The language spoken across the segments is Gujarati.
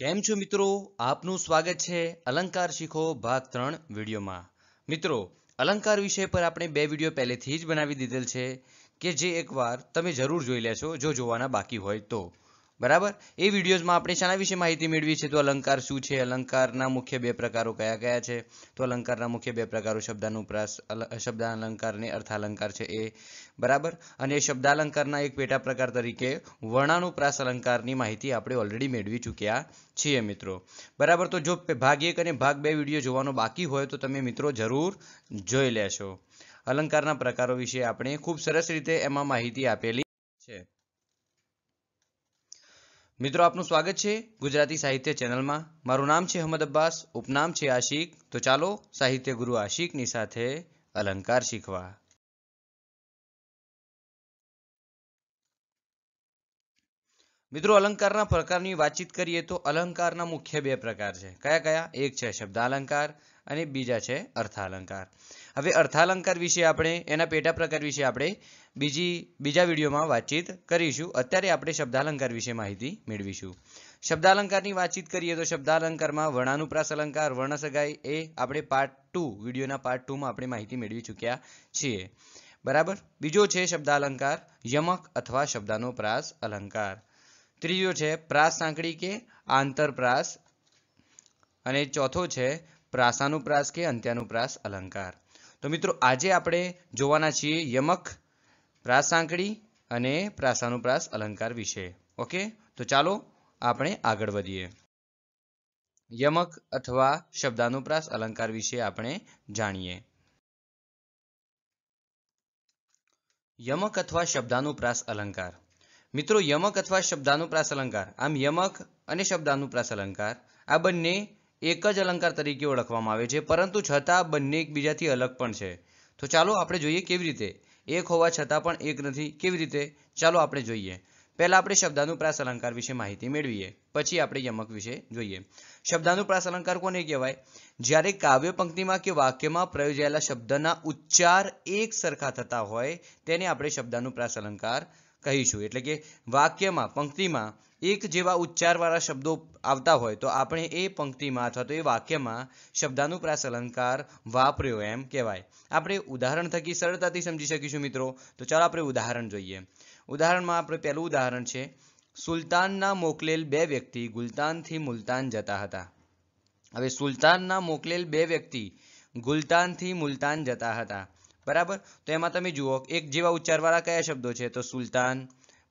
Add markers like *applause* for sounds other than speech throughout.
કેમ છો મિત્રો આપનું સ્વાગત છે અલંકાર શીખો ભાગ ત્રણ વિડીયોમાં મિત્રો અલંકાર વિષય પર આપણે બે વિડીયો પહેલેથી જ બનાવી દીધેલ છે કે જે એકવાર તમે જરૂર જોઈ લેશો જો જોવાના બાકી હોય તો બરાબર એ વિડીયોઝમાં આપણે શાના વિશે માહિતી મેળવી છે તો અલંકાર શું છે અલંકારના મુખ્ય બે પ્રકારો કયા કયા છે તો અલંકારના મુખ્ય બે પ્રકારો શબ્દાનુપ્રાસ શબ્દાલંકાર અર્થાલંકાર છે એ બરાબર અને શબ્દાલંકારના એક પેટા પ્રકાર તરીકે વર્ણાનુપ્રાસ અલંકારની માહિતી આપણે ઓલરેડી મેળવી ચૂક્યા છીએ મિત્રો બરાબર તો જો ભાગ એક અને ભાગ બે વિડીયો જોવાનો બાકી હોય તો તમે મિત્રો જરૂર જોઈ લેશો અલંકારના પ્રકારો વિશે આપણે ખૂબ સરસ રીતે એમાં માહિતી આપેલી છે મિત્રો આપનું સ્વાગત છે ગુજરાતી સાહિત્ય ચેનલમાં મારું નામ છે અહમદ અબ્બાસ ઉપનામ છે આશિક તો ચાલો સાહિત્ય ગુરુ આશિકની સાથે અલંકાર શીખવા મિત્રો અલંકારના પ્રકારની વાતચીત કરીએ તો અલંકારના મુખ્ય બે પ્રકાર છે કયા કયા એક છે શબ્દાલંકાર અને બીજા છે અર્થાલંકાર હવે અર્થાલંકાર વિશે આપણે એના પેટા પ્રકાર વિશે આપણે બીજી બીજા વિડીયોમાં વાતચીત કરીશું અત્યારે આપણે શબ્દાલંકાર વિશે માહિતી મેળવીશું શબ્દાલંકારની વાતચીત કરીએ તો શબ્દાલંકારમાં વર્ણાનુપ્રાસ અલંકાર વર્ણ સગાઈ એ આપણે પાર્ટ ટુ વિડીયોના પાર્ટ ટુમાં આપણે માહિતી મેળવી ચૂક્યા છીએ બરાબર બીજો છે શબ્દાલંકાર યમક અથવા શબ્દાનો પ્રાસ અલંકાર ત્રીજો છે પ્રાસ સાંકળી કે આંતરપ્રાસ અને ચોથો છે પ્રાસાનુપ્રાસ કે અંત્યાનુપ્રાસ અલંકાર તો મિત્રો આજે આપણે જોવાના છીએ યમક પ્રાસ સાંકળી અને પ્રાસાનુપ્રાસ અલંકાર વિશે ઓકે તો ચાલો આપણે આગળ વધીએ યમક અથવા શબ્દાનુપ્રાસ અલંકાર વિશે આપણે જાણીએ યમક અથવા શબ્દાનુપ્રાસ અલંકાર મિત્રો યમક અથવા શબ્દાનુપ્રાસ અલંકાર આમ યમક અને શબ્દાનુપ્રાસ અલંકાર આ બંને એક જ અલંકાર તરીકે ઓળખવામાં આવે છે પરંતુ છતાં બંને એકબીજાથી અલગ પણ છે તો ચાલો આપણે જોઈએ કેવી રીતે એક હોવા છતાં પણ એક નથી કેવી રીતે ચાલો આપણે જોઈએ પહેલા આપણે શબ્દાનુપ્રાસ અલંકાર વિશે માહિતી મેળવીએ પછી આપણે યમક વિશે જોઈએ શબ્દાનુપ્રાસ અલંકાર કોને કહેવાય જ્યારે કાવ્ય પંક્તિમાં કે વાક્યમાં પ્રયોજાયેલા શબ્દના ઉચ્ચાર એક સરખા થતા હોય તેને આપણે શબ્દાનુપ્રાસ અલંકાર કહીશું એટલે કે વાક્યમાં પંક્તિમાં એક જેવા ઉચ્ચારવાળા શબ્દો આવતા હોય તો આપણે એ પંક્તિમાં અથવા તો એ વાક્યમાં શબ્દાનુપ્રાસ અલંકાર વાપર્યો એમ કહેવાય આપણે ઉદાહરણ થકી સરળતાથી સમજી શકીશું મિત્રો તો ચાલો આપણે ઉદાહરણ જોઈએ ઉદાહરણમાં આપણે પહેલું ઉદાહરણ છે સુલતાનના મોકલેલ બે વ્યક્તિ ગુલતાનથી મુલતાન જતા હતા હવે સુલતાનના મોકલેલ બે વ્યક્તિ ગુલતાનથી મુલતાન જતા હતા બરાબર તો એમાં તમે જુઓ એક જેવા ઉચ્ચારવાળા કયા શબ્દો છે તો સુલતાન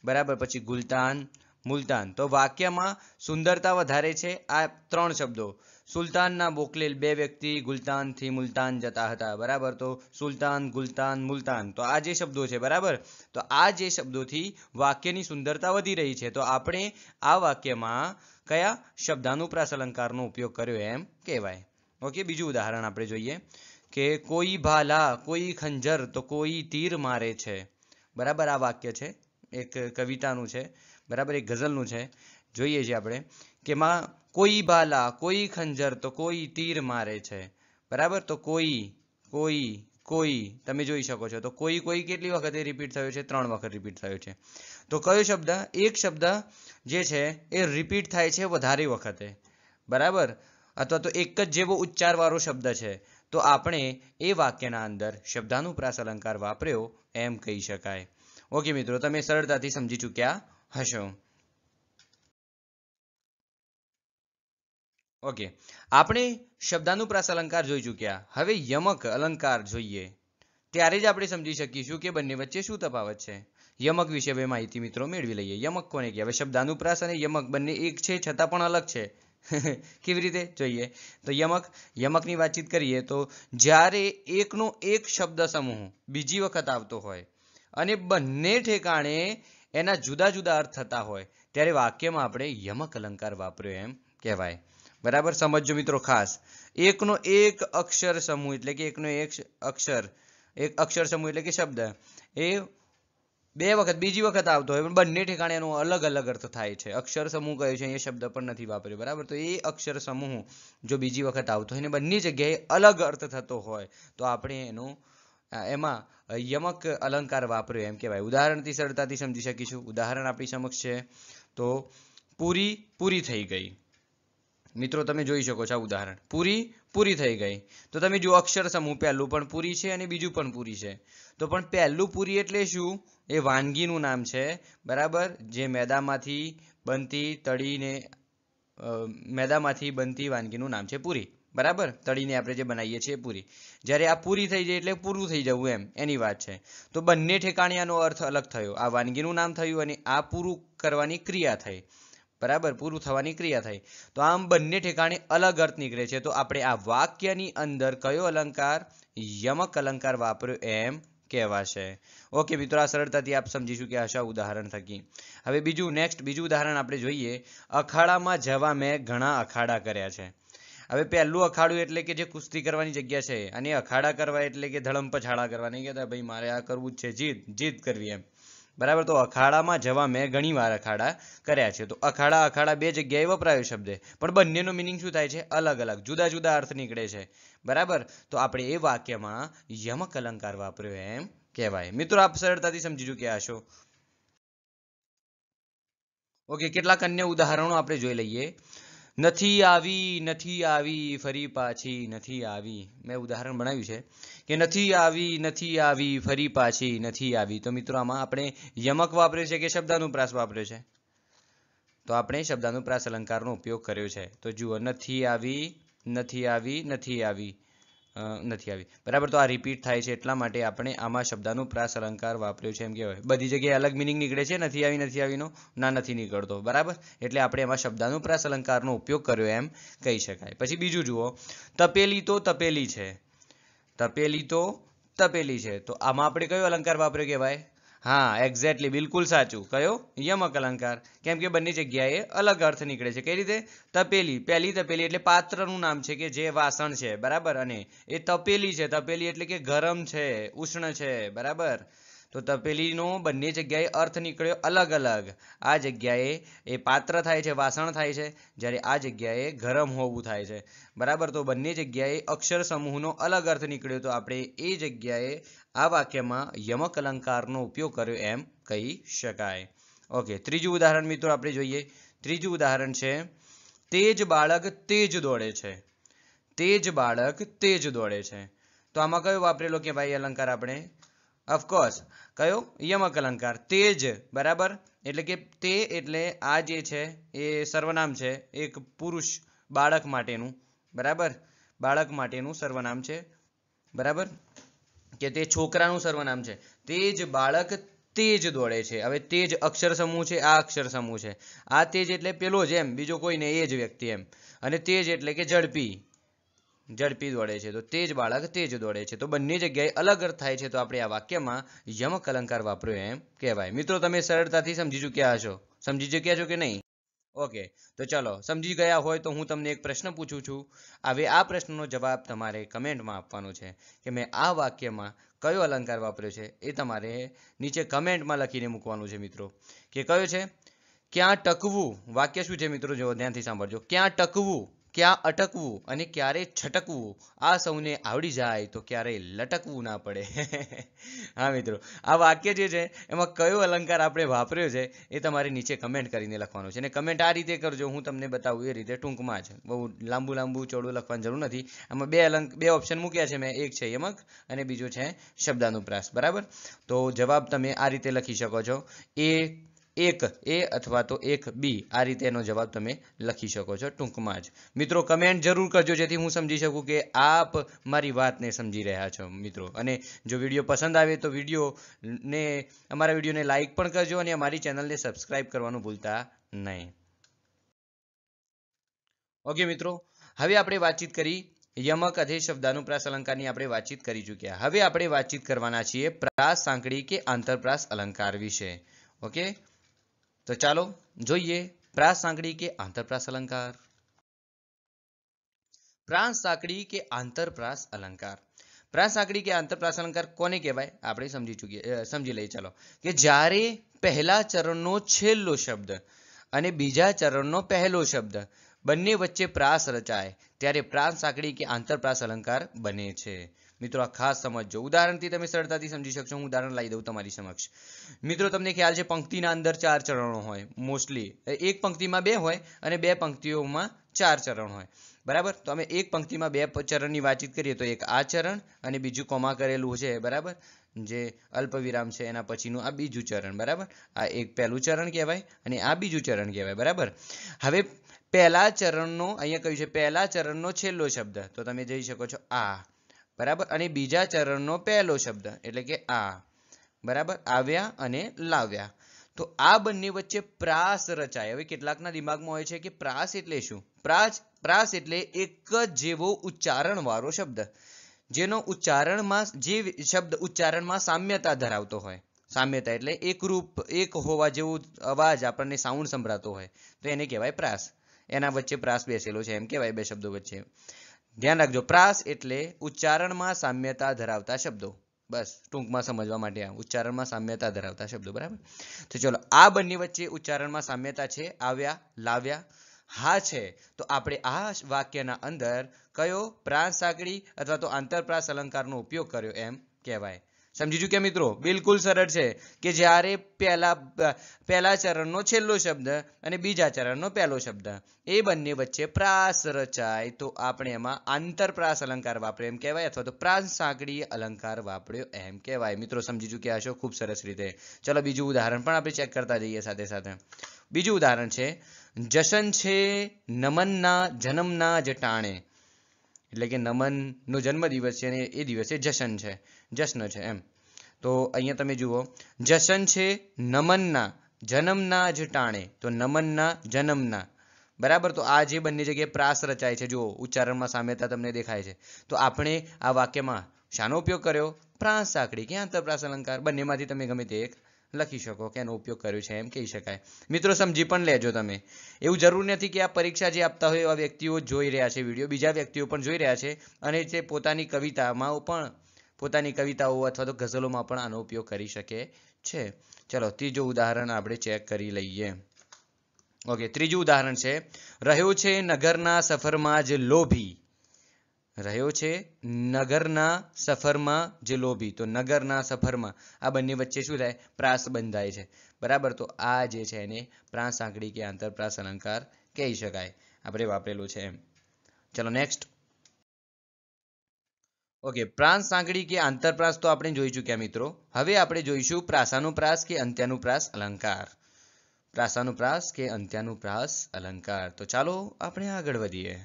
બરાબર પછી ગુલતાન મુલતાન તો વાક્યમાં સુંદરતા વધારે છે આ ત્રણ શબ્દો સુલતાનના બોકલેલ બે વ્યક્તિ ગુલતાનથી મુલતાન જતા હતા બરાબર તો સુલતાન ગુલતાન મુલતાન તો આ જે શબ્દો છે બરાબર તો આ જે શબ્દોથી વાક્યની સુંદરતા વધી રહી છે તો આપણે આ વાક્યમાં કયા શબ્દાનુપ્રાસ અલંકારનો ઉપયોગ કર્યો એમ કહેવાય ઓકે બીજું ઉદાહરણ આપણે જોઈએ કે કોઈ ભાલા કોઈ ખંજર તો કોઈ તીર મારે છે બરાબર આ વાક્ય છે એક કવિતાનું છે બરાબર એક ગઝલનું છે જોઈએ છીએ આપણે કે માં કોઈ બાલા કોઈ ખંજર તો કોઈ તીર મારે છે બરાબર તો કોઈ કોઈ કોઈ તમે જોઈ શકો છો તો કોઈ કોઈ કેટલી વખતે રિપીટ થયો છે ત્રણ વખત રિપીટ થયો છે તો કયો શબ્દ એક શબ્દ જે છે એ રિપીટ થાય છે વધારે વખતે બરાબર અથવા તો એક જ જેવો ઉચ્ચારવાળો શબ્દ છે તો આપણે એ વાક્યના અંદર શબ્દાનુપ્રાસ અલંકાર વાપર્યો એમ કહી શકાય ઓકે મિત્રો તમે સરળતાથી સમજી ચૂક્યા હશો ઓકે આપણે શબ્દાનુપ્રાસ અલંકાર જોઈ ચૂક્યા હવે યમક અલંકાર જોઈએ ત્યારે જ આપણે સમજી શકીશું કે બંને વચ્ચે શું તફાવત છે યમક વિશે હવે માહિતી મિત્રો મેળવી લઈએ યમક કોને કહેવાય હવે શબ્દાનુપ્રાસ અને યમક બંને એક છે છતાં પણ અલગ છે *laughs* કેવી રીતે જોઈએ તો યમક યમકની વાતચીત કરીએ તો જ્યારે એકનો એક શબ્દ સમૂહ બીજી વખત આવતો હોય અને બંને ઠેકાણે એના જુદા જુદા અર્થ થતા હોય ત્યારે વાક્યમાં આપણે યમક અલંકાર વાપર્યો એમ કહેવાય બરાબર સમજો મિત્રો ખાસ એકનો એક અક્ષર સમૂહ એટલે કે એકનો એક અક્ષર એક અક્ષર સમૂહ એટલે કે શબ્દ એ બે વખત બીજી વખત આવતો હોય પણ બંને ઠેકાણે એનો અલગ અલગ અર્થ થાય છે અક્ષર સમૂહ કયો છે એ શબ્દ પણ નથી વાપર્યો બરાબર તો એ અક્ષર સમૂહ જો બીજી વખત આવતો હોય ને બંને જગ્યાએ અલગ અર્થ થતો હોય તો આપણે એનું એમાં યમક અલંકાર વાપર્યો એમ કહેવાય ઉદાહરણથી સરળતાથી સમજી શકીશું ઉદાહરણ આપણી સમક્ષ છે તો પૂરી પૂરી થઈ ગઈ મિત્રો તમે જોઈ શકો છો ઉદાહરણ પૂરી પૂરી થઈ ગઈ તો તમે જો અક્ષર સમૂહ પહેલું પણ પૂરી છે અને બીજું પણ પૂરી છે તો પણ પહેલું પૂરી એટલે શું એ વાનગીનું નામ છે બરાબર જે મેદામાંથી બનતી તળીને મેદામાંથી બનતી વાનગીનું નામ છે પૂરી બરાબર તળીને આપણે જે બનાવીએ છીએ પૂરી જ્યારે આ પૂરી થઈ જાય એટલે પૂરું થઈ જવું એમ એની વાત છે તો બંને ઠેકાણિયાનો અર્થ અલગ થયો આ વાનગીનું નામ થયું અને આ પૂરું કરવાની ક્રિયા થઈ બરાબર પૂરું થવાની ક્રિયા થઈ તો આમ બંને ઠેકાણે અલગ અર્થ નીકળે છે તો આપણે આ વાક્યની અંદર કયો અલંકાર યમક અલંકાર વાપર્યો એમ કહેવાશે ઓકે મિત્રો આ સરળતાથી આપ સમજીશું કે આશા ઉદાહરણ થકી હવે બીજું નેક્સ્ટ બીજું ઉદાહરણ આપણે જોઈએ અખાડામાં જવા મેં ઘણા અખાડા કર્યા છે હવે પહેલું અખાડું એટલે કે જે કુસ્તી કરવાની જગ્યા છે અને અખાડા કરવા એટલે કે ધડમપછાડા કરવા નહીં કહેતા ભાઈ મારે આ કરવું જ છે જીત જીત કરવી એમ બરાબર તો અખાડામાં જવા મેં ઘણી વાર અખાડા કર્યા છે તો અખાડા અખાડા બે જગ્યાએ વપરાયો શબ્દ પણ બંનેનો મિનિંગ શું થાય છે અલગ અલગ જુદા જુદા અર્થ નીકળે છે બરાબર તો આપણે એ વાક્યમાં યમક અલંકાર વાપર્યો એમ કહેવાય મિત્રો આપ સરળતાથી સમજી ચૂક્યા આશો ઓકે કેટલાક અન્ય ઉદાહરણો આપણે જોઈ લઈએ નથી આવી નથી આવી ફરી પાછી નથી આવી મેં ઉદાહરણ બનાવ્યું છે કે નથી આવી નથી આવી ફરી પાછી નથી આવી તો મિત્રો આમાં આપણે યમક વાપર્યો છે કે શબ્દાનુપ્રાસ વાપર્યો છે તો આપણે શબ્દાનુપ્રાસ અલંકારનો ઉપયોગ કર્યો છે તો જુઓ નથી આવી નથી આવી નથી આવી નથી આવી બરાબર તો આ રિપીટ થાય છે એટલા માટે આપણે આમાં શબ્દનું પ્રાસ અલંકાર વાપર્યો છે એમ કહેવાય બધી જગ્યાએ અલગ મિનિંગ નીકળે છે નથી આવી નથી આવીનો ના નથી નીકળતો બરાબર એટલે આપણે આમાં શબ્દાનું પ્રાસ અલંકારનો ઉપયોગ કર્યો એમ કહી શકાય પછી બીજું જુઓ તપેલી તો તપેલી છે તપેલી તો તપેલી છે તો આમાં આપણે કયો અલંકાર વાપર્યો કહેવાય હા એક્ઝેક્ટલી બિલકુલ સાચું કયો યમક અલંકાર કેમ કે બંને જગ્યાએ અલગ અર્થ નીકળે છે કઈ રીતે તપેલી પહેલી તપેલી એટલે પાત્રનું નામ છે કે જે વાસણ છે બરાબર અને એ તપેલી છે તપેલી એટલે કે ગરમ છે ઉષ્ણ છે બરાબર તો તપેલીનો બંને જગ્યાએ અર્થ નીકળ્યો અલગ અલગ આ જગ્યાએ એ પાત્ર થાય છે વાસણ થાય છે જ્યારે આ જગ્યાએ ગરમ હોવું થાય છે બરાબર તો બંને જગ્યાએ અક્ષર સમૂહનો અલગ અર્થ નીકળ્યો તો આપણે એ જગ્યાએ આ વાક્યમાં યમક અલંકારનો ઉપયોગ કર્યો એમ કહી શકાય ઓકે ત્રીજું ઉદાહરણ મિત્રો આપણે જોઈએ ત્રીજું ઉદાહરણ છે તેજ બાળક તેજ દોડે છે તેજ બાળક તેજ દોડે છે તો આમાં કયો વાપરેલો કે ભાઈ અલંકાર આપણે ઓફકોર્સ કયો યમક અલંકાર તેજ બરાબર એટલે કે તે એટલે આ જે છે એ સર્વનામ છે એક પુરુષ બાળક માટેનું બરાબર બાળક માટેનું સર્વનામ છે બરાબર કે તે છોકરાનું સર્વનામ છે તેજ બાળક તેજ દોડે છે હવે તેજ અક્ષર સમૂહ છે આ અક્ષર સમૂહ છે આ તેજ એટલે પેલો જ એમ બીજો કોઈ નહીં એ જ વ્યક્તિ એમ અને તેજ એટલે કે ઝડપી ઝડપી દોડે છે તો તે જ બાળક તેજ દોડે છે તો બંને જગ્યાએ અલગ અર્થ થાય છે તો આપણે આ વાક્યમાં યમક અલંકાર વાપર્યો એમ કહેવાય મિત્રો તમે સરળતાથી સમજી ચૂક્યા હશો સમજી ચૂક્યા છો કે નહીં ઓકે તો ચલો સમજી ગયા હોય તો હું તમને એક પ્રશ્ન પૂછું છું હવે આ પ્રશ્નનો જવાબ તમારે કમેન્ટમાં આપવાનો છે કે મેં આ વાક્યમાં કયો અલંકાર વાપર્યો છે એ તમારે નીચે કમેન્ટમાં લખીને મૂકવાનું છે મિત્રો કે કયો છે ક્યાં ટકવું વાક્ય શું છે મિત્રો જો ધ્યાનથી સાંભળજો ક્યાં ટકવું ક્યાં અટકવું અને ક્યારે છટકવું આ સૌને આવડી જાય તો ક્યારેય લટકવું ના પડે *laughs* હા મિત્રો આ વાક્ય જે છે એમાં કયો અલંકાર આપણે વાપર્યો છે એ તમારે નીચે કમેન્ટ કરીને લખવાનો છે અને કમેન્ટ આ રીતે કરજો હું તમને બતાવું એ રીતે ટૂંકમાં જ બહુ લાંબુ લાંબુ ચોડું લખવાની જરૂર નથી આમાં બે અલંક બે ઓપ્શન મૂક્યા છે મેં એક છે યમક અને બીજો છે શબ્દાનુપ્રાસ બરાબર તો જવાબ તમે આ રીતે લખી શકો છો એ એક એ અથવા તો એક બી આ રીતે એનો જવાબ તમે લખી શકો છો ટૂંકમાં જ મિત્રો કમેન્ટ જરૂર કરજો જેથી હું સમજી શકું કે આપ મારી વાતને સમજી રહ્યા છો મિત્રો અને જો વિડીયો પસંદ આવે તો વિડીયોને અમારા વિડીયોને લાઇક પણ કરજો અને અમારી ચેનલને સબસ્ક્રાઇબ કરવાનું ભૂલતા નહીં ઓકે મિત્રો હવે આપણે વાતચીત કરી યમક અધે શબ્દાનુપ્રાસ અલંકારની આપણે વાતચીત કરી ચૂક્યા હવે આપણે વાતચીત કરવાના છીએ પ્રાસ સાંકળી કે આંતરપ્રાસ અલંકાર વિશે ઓકે તો ચાલો જોઈએ પ્રાસ સાંકડી કે આંતરપ્રાસ અલંકાર પ્રાસ સાંકડી કે આંતરપ્રાસ અલંકાર પ્રાસ સાંકડી કે આંતરપ્રાસ અલંકાર કોને કહેવાય આપણે સમજી ચૂકીએ સમજી લઈએ ચાલો કે જ્યારે પહેલા ચરણનો છેલ્લો શબ્દ અને બીજા ચરણનો પહેલો શબ્દ બંને વચ્ચે પ્રાસ રચાય ત્યારે પ્રાસ સાંકડી કે આંતરપ્રાસ અલંકાર બને છે મિત્રો આ ખાસ સમજો ઉદાહરણથી તમે સરળતાથી સમજી શકશો હું ઉદાહરણ લઈ દઉં તમારી સમક્ષ મિત્રો તમને ખ્યાલ છે પંક્તિના અંદર ચાર ચરણો હોય મોસ્ટલી એક પંક્તિમાં બે હોય અને બે પંક્તિઓમાં ચાર ચરણ હોય બરાબર તો અમે એક પંક્તિમાં બે ચરણની વાતચીત કરીએ તો એક આ ચરણ અને બીજું કોમા કરેલું છે બરાબર જે અલ્પવિરામ છે એના પછીનું આ બીજું ચરણ બરાબર આ એક પહેલું ચરણ કહેવાય અને આ બીજું ચરણ કહેવાય બરાબર હવે પહેલા ચરણનો અહીંયા કહ્યું છે પહેલા ચરણનો છેલ્લો શબ્દ તો તમે જઈ શકો છો આ બરાબર અને બીજા ચરણનો પહેલો શબ્દ એટલે કે આ બરાબર આવ્યા અને લાવ્યા તો આ બંને વચ્ચે પ્રાસ રચાય હવે કેટલાકના દિમાગમાં હોય છે કે પ્રાસ એટલે શું પ્રાસ પ્રાસ એટલે એક જ જેવો ઉચ્ચારણવાળો શબ્દ જેનો ઉચ્ચારણમાં જે શબ્દ ઉચ્ચારણમાં સામ્યતા ધરાવતો હોય સામ્યતા એટલે એક રૂપ એક હોવા જેવું અવાજ આપણને સાઉન્ડ સંભળાતો હોય તો એને કહેવાય પ્રાસ એના વચ્ચે પ્રાસ બેસેલો છે એમ કહેવાય બે શબ્દો વચ્ચે ધ્યાન રાખજો પ્રાસ એટલે ઉચ્ચારણમાં સામ્યતા ધરાવતા શબ્દો બસ ટૂંકમાં સમજવા માટે આ ઉચ્ચારણમાં સામ્યતા ધરાવતા શબ્દો બરાબર તો ચલો આ બંને વચ્ચે ઉચ્ચારણમાં સામ્યતા છે આવ્યા લાવ્યા હા છે તો આપણે આ વાક્યના અંદર કયો પ્રાસ સાંકળી અથવા તો આંતરપ્રાસ અલંકારનો ઉપયોગ કર્યો એમ કહેવાય સમજી ચૂક્યા મિત્રો બિલકુલ સરળ છે કે જ્યારે પહેલા પહેલા ચરણનો છેલ્લો શબ્દ અને બીજા ચરણનો પહેલો શબ્દ એ બંને વચ્ચે પ્રાસ રચાય તો આપણે એમાં આંતરપ્રાસ અલંકાર વાપર્યો એમ કહેવાય અથવા તો પ્રાસ સાંકળીય અલંકાર વાપર્યો એમ કહેવાય મિત્રો સમજી ચૂક્યા હશો ખૂબ સરસ રીતે ચલો બીજું ઉદાહરણ પણ આપણે ચેક કરતા જઈએ સાથે સાથે બીજું ઉદાહરણ છે જશન છે નમનના જન્મના જટાણે એટલે કે નમનનો જન્મદિવસ છે અને એ દિવસે જશન છે જશ્ન છે એમ તો અહીંયા તમે જુઓ જશન છે નમનના જન્મના જ ટાણે તો નમનના જન્મના બરાબર તો આ જે બંને જગ્યાએ પ્રાસ રચાય છે જુઓ ઉચ્ચારણમાં સામ્યતા તમને દેખાય છે તો આપણે આ વાક્યમાં શાનો ઉપયોગ કર્યો પ્રાસ સાંકળી કે આંતરપ્રાસ અલંકાર બંનેમાંથી તમે ગમે તે એક લખી શકો કે એનો ઉપયોગ કર્યો છે એમ કહી શકાય મિત્રો સમજી પણ લેજો તમે એવું જરૂર નથી કે આ પરીક્ષા જે આપતા હોય એવા વ્યક્તિઓ જોઈ રહ્યા છે વિડીયો બીજા વ્યક્તિઓ પણ જોઈ રહ્યા છે અને તે પોતાની કવિતામાં પણ પોતાની કવિતાઓ અથવા તો ગઝલોમાં પણ આનો ઉપયોગ કરી શકે છે ચલો ત્રીજું ઉદાહરણ આપણે ચેક કરી લઈએ ઓકે ત્રીજું ઉદાહરણ છે રહ્યો છે નગરના સફરમાં જ લોભી રહ્યો છે નગરના સફરમાં જે લોભી તો નગરના સફરમાં આ બંને વચ્ચે શું થાય પ્રાસ બંધાય છે બરાબર તો આ જે છે એને પ્રાસ આંકડી કે આંતરપ્રાસ અલંકાર કહી શકાય આપણે વાપરેલું છે એમ ચલો નેક્સ્ટ ઓકે પ્રાંસ સાંકડી કે આંતરપ્રાસ તો આપણે જોઈ ચૂક્યા મિત્રો હવે આપણે જોઈશું પ્રાસાનુપ્રાસ કે અંત્યાનુપ્રાસ અલંકાર પ્રાસાનુપ્રાસ કે અંત્યાનુપ્રાસ અલંકાર તો ચાલો આપણે આગળ વધીએ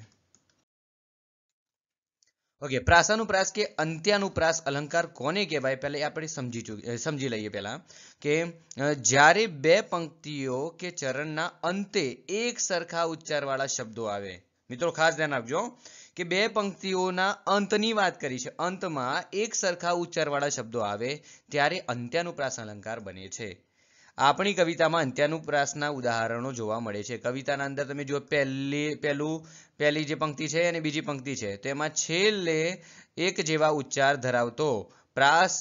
ઓકે પ્રાસાનુપ્રાસ કે અંત્યાનુપ્રાસ અલંકાર કોને કહેવાય પહેલાં આપણે સમજી સમજી લઈએ પહેલાં કે જ્યારે બે પંક્તિઓ કે ચરણના અંતે એક સરખા ઉચ્ચારવાળા શબ્દો આવે મિત્રો ખાસ ધ્યાન આપજો કે બે પંક્તિઓના અંતની વાત કરી છે અંતમાં એક સરખા ઉચ્ચારવાળા શબ્દો આવે ત્યારે અંત્યાનુપ્રાસ અલંકાર બને છે આપણી કવિતામાં અંત્યાનુપ્રાસના ઉદાહરણો જોવા મળે છે કવિતાના અંદર તમે જો પહેલી પહેલું પહેલી જે પંક્તિ છે અને બીજી પંક્તિ છે તેમાં છેલ્લે એક જેવા ઉચ્ચાર ધરાવતો પ્રાસ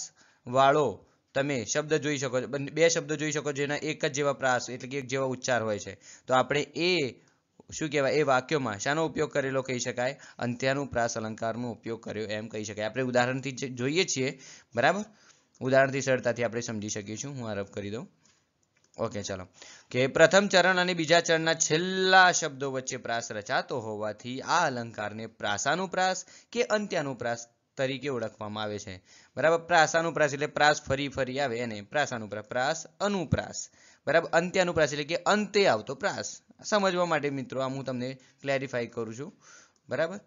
વાળો તમે શબ્દ જોઈ શકો છો બે શબ્દ જોઈ શકો જેના એક જ જેવા પ્રાસ એટલે કે એક જેવા ઉચ્ચાર હોય છે તો આપણે એ શું કહેવાય એ વાક્યોમાં શાનો ઉપયોગ કરેલો કહી શકાય અંત્યાનુપ્રાસ અલંકારનો ઉપયોગ કર્યો એમ કહી શકાય આપણે ઉદાહરણથી જોઈએ છીએ બરાબર ઉદાહરણથી સરળતાથી આપણે સમજી શકીશું હું આરંભ કરી દઉં ઓકે ચાલો કે પ્રથમ ચરણ અને બીજા ચરણના છેલ્લા શબ્દો વચ્ચે પ્રાસ રચાતો હોવાથી આ અલંકારને પ્રાસાનુપ્રાસ કે અંત્યાનુપ્રાસ તરીકે ઓળખવામાં આવે છે બરાબર પ્રાસાનુપ્રાસ એટલે પ્રાસ ફરી ફરી આવે એને પ્રાસાનુપ્રાસ પ્રાસ અનુપ્રાસ બરાબર અંત્યાનુપ્રાસ એટલે કે અંતે આવતો પ્રાસ સમજવા માટે મિત્રો આ હું તમને ક્લેરિફાઈ કરું છું બરાબર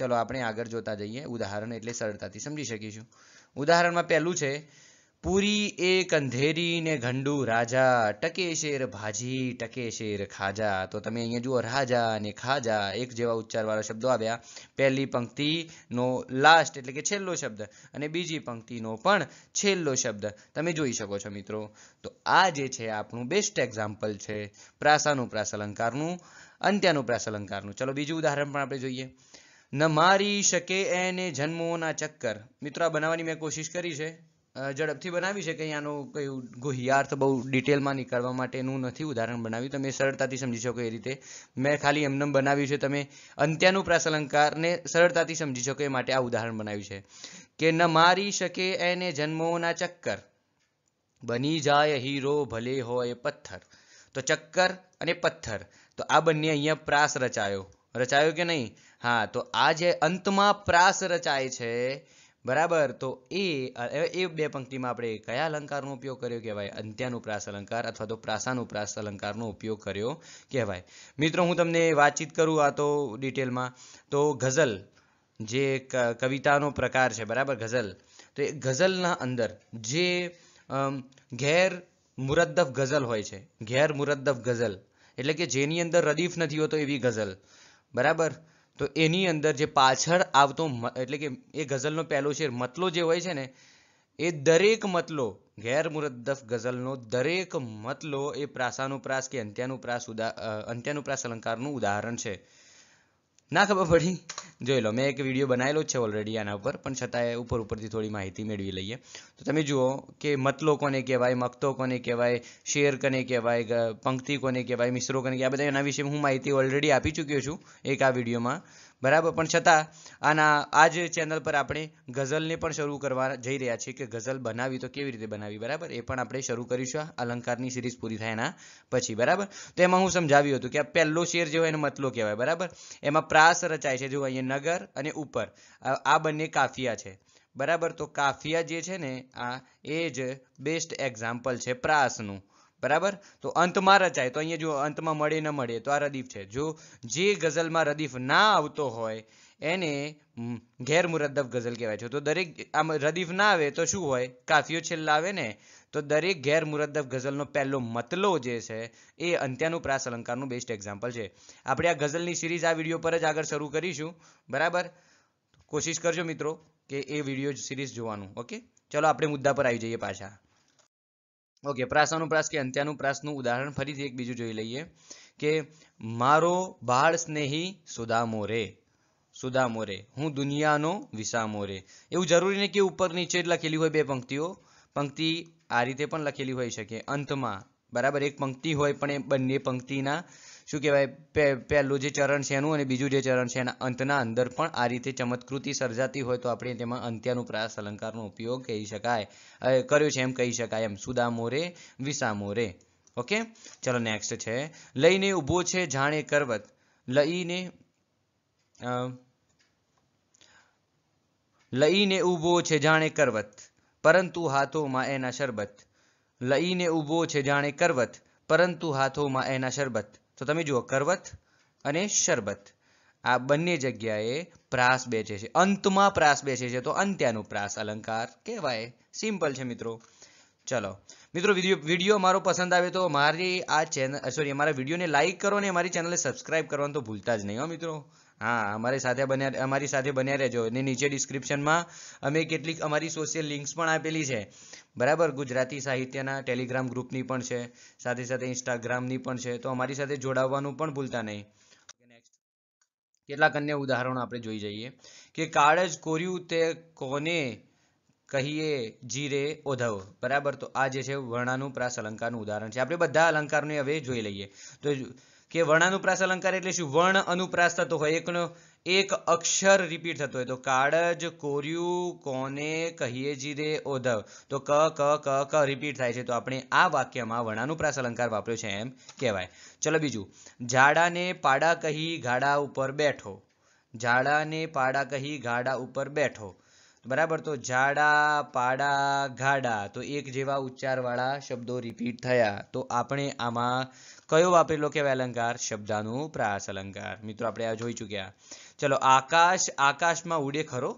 ચલો આપણે આગળ જોતા જઈએ ઉદાહરણ એટલે સરળતાથી સમજી શકીશું ઉદાહરણમાં પહેલું છે પૂરી એક અંધેરી ને ઘંડુ રાજા ટકે શેર ભાજી ટકે શેર ખાજા તો તમે અહીંયા જુઓ રાજા અને ખાજા એક જેવા ઉચ્ચારવાળા શબ્દો આવ્યા પહેલી પંક્તિનો લાસ્ટ એટલે કે છેલ્લો શબ્દ અને બીજી પંક્તિનો પણ છેલ્લો શબ્દ તમે જોઈ શકો છો મિત્રો તો આ જે છે આપણું બેસ્ટ એક્ઝામ્પલ છે પ્રાસાનું પ્રાસ અલંકારનું અંત્યાનું પ્રાસ અલંકારનું ચલો બીજું ઉદાહરણ પણ આપણે જોઈએ ન મારી શકે એને જન્મોના ચક્કર મિત્રો આ બનાવવાની મેં કોશિશ કરી છે ઝડપથી બનાવી છે કે અહીંયાનો કયું ગુહિયાર્થ બહુ ડિટેલમાં નીકળવા માટેનું નથી ઉદાહરણ બનાવ્યું તમે સરળતાથી સમજી શકો એ રીતે મેં ખાલી એમનેમ બનાવ્યું છે તમે અંત્યાનુપ્રાસ અલંકારને સરળતાથી સમજી શકો એ માટે આ ઉદાહરણ બનાવ્યું છે કે ન મારી શકે એને જન્મોના ચક્કર બની જાય હીરો ભલે હોય પથ્થર તો ચક્કર અને પથ્થર તો આ બંને અહીંયા પ્રાસ રચાયો રચાયો કે નહીં હા તો આ જે અંતમાં પ્રાસ રચાય છે બરાબર તો એ એ બે પંક્તિમાં આપણે કયા અલંકારનો ઉપયોગ કર્યો કહેવાય અંત્યાનુપ્રાસ અલંકાર અથવા તો પ્રાસાનુપ્રાસ અલંકારનો ઉપયોગ કર્યો કહેવાય મિત્રો હું તમને વાતચીત કરું આ તો ડિટેલમાં તો ગઝલ જે કવિતાનો પ્રકાર છે બરાબર ગઝલ તો એ ગઝલના અંદર જે ઘેર મુરદ્દફ ગઝલ હોય છે ઘેર મુરદ્દફ ગઝલ એટલે કે જેની અંદર રદીફ નથી હોતો એવી ગઝલ બરાબર તો એની અંદર જે પાછળ આવતો એટલે કે એ ગઝલનો પહેલો શેર મતલો જે હોય છે ને એ દરેક મતલો ગેર ગેરમુરદ્દફ ગઝલનો દરેક મતલો એ પ્રાસાનુપ્રાસ કે અંત્યાનુપ્રાસ ઉદા અંત્યાનુપ્રાસ અલંકારનું ઉદાહરણ છે ના ખબર પડી જોઈ લો મેં એક વિડીયો બનાવેલો છે ઓલરેડી આના ઉપર પણ છતાંય ઉપર ઉપરથી થોડી માહિતી મેળવી લઈએ તો તમે જુઓ કે મતલો કોને કહેવાય મક્તો કોને કહેવાય શેર કોને કહેવાય પંક્તિ કોને કહેવાય મિશ્રો કોને કહેવાય આ બધા એના વિશે હું માહિતી ઓલરેડી આપી ચૂક્યો છું એક આ વિડીયોમાં બરાબર પણ છતાં આના આ જ ચેનલ પર આપણે ગઝલને પણ શરૂ કરવા જઈ રહ્યા છીએ કે ગઝલ બનાવી તો કેવી રીતે બનાવી બરાબર એ પણ આપણે શરૂ કરીશું અલંકારની સિરીઝ પૂરી થાય એના પછી બરાબર તો એમાં હું સમજાવ્યું હતું કે આ પહેલો શેર જે હોય એને મતલો કહેવાય બરાબર એમાં પ્રાસ રચાય છે જો અહીંયા નગર અને ઉપર આ બંને કાફિયા છે બરાબર તો કાફિયા જે છે ને આ એ જ બેસ્ટ એક્ઝામ્પલ છે પ્રાસનું બરાબર તો અંતમાં રચાય તો અહીંયા જો અંતમાં મળે ન મળે તો આ રદીફ છે જો જે ગઝલમાં રદીફ ના આવતો હોય એને ગેરમુરદ્દફ ગઝલ કહેવાય છે તો દરેક આમ રદીફ ના આવે તો શું હોય કાફિયો છેલ્લા આવે ને તો દરેક ગેરમુરદ્દફ ગઝલનો પહેલો મતલો જે છે એ અંત્યાનુપ્રાસ અલંકારનું બેસ્ટ એક્ઝામ્પલ છે આપણે આ ગઝલની સિરીઝ આ વિડીયો પર જ આગળ શરૂ કરીશું બરાબર કોશિશ કરજો મિત્રો કે એ વિડીયો સિરીઝ જોવાનું ઓકે ચલો આપણે મુદ્દા પર આવી જઈએ પાછા ઓકે પ્રાસાનુપ્રાસ કે અંત્યાનુપ્રાસનું ઉદાહરણ ફરીથી એક બીજું જોઈ લઈએ કે મારો બાળ સ્નેહી સુદામો રે સુદામો રે હું દુનિયાનો વિસામો રે એવું જરૂરી નહીં કે ઉપર નીચે લખેલી હોય બે પંક્તિઓ પંક્તિ આ રીતે પણ લખેલી હોઈ શકે અંતમાં બરાબર એક પંક્તિ હોય પણ એ બંને પંક્તિના શું કહેવાય પહેલું જે ચરણ છે એનું અને બીજું જે ચરણ છે એના અંતના અંદર પણ આ રીતે ચમત્કૃતિ સર્જાતી હોય તો આપણે તેમાં અંત્યાનુપ્રાસ અલંકારનો ઉપયોગ કહી શકાય કર્યો છે એમ કહી શકાય એમ સુદા મોરે વિસા મોરે ઓકે ચલો નેક્સ્ટ છે લઈને ઊભો છે જાણે કરવત લઈને લઈને ઊભો છે જાણે કરવત પરંતુ હાથોમાં એના શરબત લઈને ઊભો છે જાણે કરવત પરંતુ હાથોમાં એના શરબત તો તમે જુઓ કરવત અને શરબત આ બંને જગ્યાએ પ્રાસ બેસે છે અંતમાં પ્રાસ બેસે છે તો અંત્યાનું પ્રાસ અલંકાર કહેવાય સિમ્પલ છે મિત્રો ચલો મિત્રો વિડીયો મારો પસંદ આવે તો મારી આ ચેનલ સોરી અમારા વિડીયોને લાઇક કરો ને મારી ચેનલને સબસ્ક્રાઇબ કરવાનું તો ભૂલતા જ નહીં હો મિત્રો હા અમારી સાથે બન્યા અમારી સાથે બન્યા રહેજો અને નીચે ડિસ્ક્રિપ્શનમાં અમે કેટલીક અમારી સોશિયલ લિંક્સ પણ આપેલી છે બરાબર ગુજરાતી સાહિત્યના ટેલિગ્રામ ગ્રુપની પણ છે સાથે સાથે ઇન્સ્ટાગ્રામની પણ છે તો અમારી સાથે જોડાવવાનું પણ ભૂલતા નહીં કેટલાક અન્ય ઉદાહરણો આપણે જોઈ જઈએ કે કાળ જ કોર્યું તે કોને કહીએ જીરે ઓધવ બરાબર તો આ જે છે વર્ણાનું પ્રાસ અલંકારનું ઉદાહરણ છે આપણે બધા અલંકારને હવે જોઈ લઈએ તો કે વર્ણાનુપ્રાસ અલંકાર એટલે શું વર્ણ અનુપ્રાસ થતો હોય એકનો એક અક્ષર રિપીટ થતો હોય તો કાળજ કોર્યું કોને કહીએ જીરે ઓધવ તો ક ક ક ક રિપીટ થાય છે તો આપણે આ વાક્યમાં વર્ણાનુપ્રાસ અલંકાર વાપર્યો છે એમ કહેવાય ચલો બીજું ઝાડાને પાડા કહી ગાડા ઉપર બેઠો ઝાડાને પાડા કહી ગાડા ઉપર બેઠો બરાબર તો ઝાડા પાડા ગાડા તો એક જેવા ઉચ્ચાર વાળા શબ્દો રિપીટ થયા તો આપણે આમાં કયો વાપરેલો કહેવાય અલંકાર શબ્દાનુપ્રાસ અલંકાર મિત્રો આપણે આ જોઈ ચુક્યા ચલો આકાશ આકાશમાં ઉડે ખરો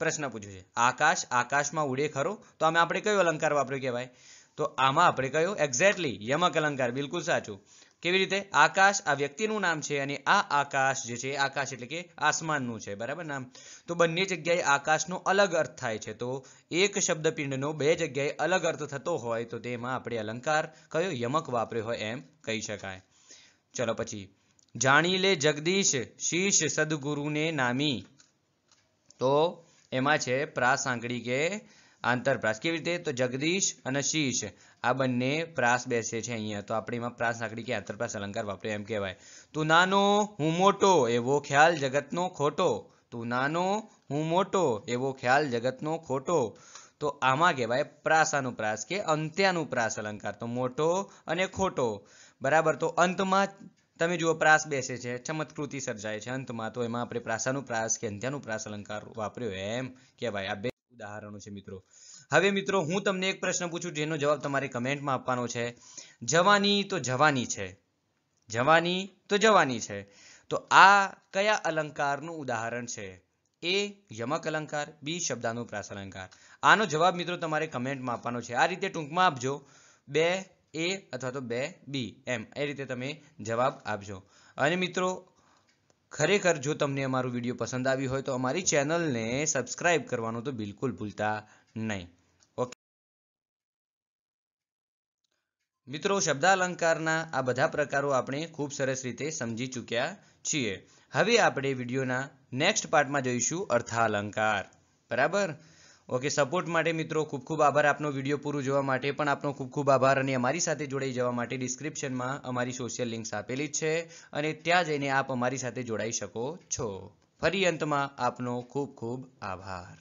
પ્રશ્ન પૂછ્યો છે આકાશ આકાશમાં ઉડે ખરો તો આમાં આપણે કયો અલંકાર વાપર્યો કહેવાય તો આમાં આપણે કયો એક્ઝેક્ટલી યમક અલંકાર બિલકુલ સાચું કેવી રીતે આકાશ આ વ્યક્તિનું નામ છે અને આ આકાશ જે છે આકાશ એટલે કે આસમાનનું છે બરાબર નામ તો બંને જગ્યાએ આકાશનો અલગ અર્થ થાય છે તો એક શબ્દપિંડનો બે જગ્યાએ અલગ અર્થ થતો હોય તો તેમાં આપણે અલંકાર કયો યમક વાપર્યો હોય એમ કહી શકાય ચલો પછી જાણી લે જગદીશ શીશ સદગુરુને નામી તો એમાં છે પ્રાસ આંકડી કે આંતરપ્રાસ કેવી રીતે તો જગદીશ અને શીશ આ બંને પ્રાસ બેસે છે અહીંયા તો આપણે એમાં પ્રાસ નાકડી કે આંતરપ્રાસ અલંકાર વાપરે એમ કહેવાય તું નાનો હું મોટો એવો ખ્યાલ જગતનો ખોટો તું નાનો હું મોટો એવો ખ્યાલ જગતનો ખોટો તો આમાં કહેવાય પ્રાસાનુપ્રાસ કે અંત્યાનુપ્રાસ અલંકાર તો મોટો અને ખોટો બરાબર તો અંતમાં તમે જુઓ પ્રાસ બેસે છે ચમત્કૃતિ સર્જાય છે અંતમાં તો એમાં આપણે પ્રાસાનું પ્રાસ કે અંત્યાનું પ્રાસ અલંકાર વાપર્યો એમ કહેવાય આ બે ઉદાહરણો છે મિત્રો હવે મિત્રો હું તમને એક પ્રશ્ન પૂછું જેનો જવાબ તમારે કમેન્ટમાં આપવાનો છે જવાની તો જવાની છે જવાની તો જવાની છે તો આ કયા અલંકારનું ઉદાહરણ છે એ યમક અલંકાર બી પ્રાસ અલંકાર આનો જવાબ મિત્રો તમારે કમેન્ટમાં આપવાનો છે આ રીતે ટૂંકમાં આપજો બે એ અથવા તો બે બી એમ એ રીતે તમે જવાબ આપજો અને મિત્રો ખરેખર જો તમને અમારું વિડીયો પસંદ આવ્યો હોય તો અમારી ચેનલને સબસ્ક્રાઈબ કરવાનું તો બિલકુલ ભૂલતા નહીં મિત્રો શબ્દાલંકારના આ બધા પ્રકારો આપણે ખૂબ સરસ રીતે સમજી ચૂક્યા છીએ હવે આપણે વિડીયોના નેક્સ્ટ પાર્ટમાં જોઈશું અર્થાલંકાર બરાબર ઓકે સપોર્ટ માટે મિત્રો ખૂબ ખૂબ આભાર આપનો વિડીયો પૂરું જોવા માટે પણ આપનો ખૂબ ખૂબ આભાર અને અમારી સાથે જોડાઈ જવા માટે ડિસ્ક્રિપ્શનમાં અમારી સોશિયલ લિંક્સ આપેલી છે અને ત્યાં જઈને આપ અમારી સાથે જોડાઈ શકો છો ફરી અંતમાં આપનો ખૂબ ખૂબ આભાર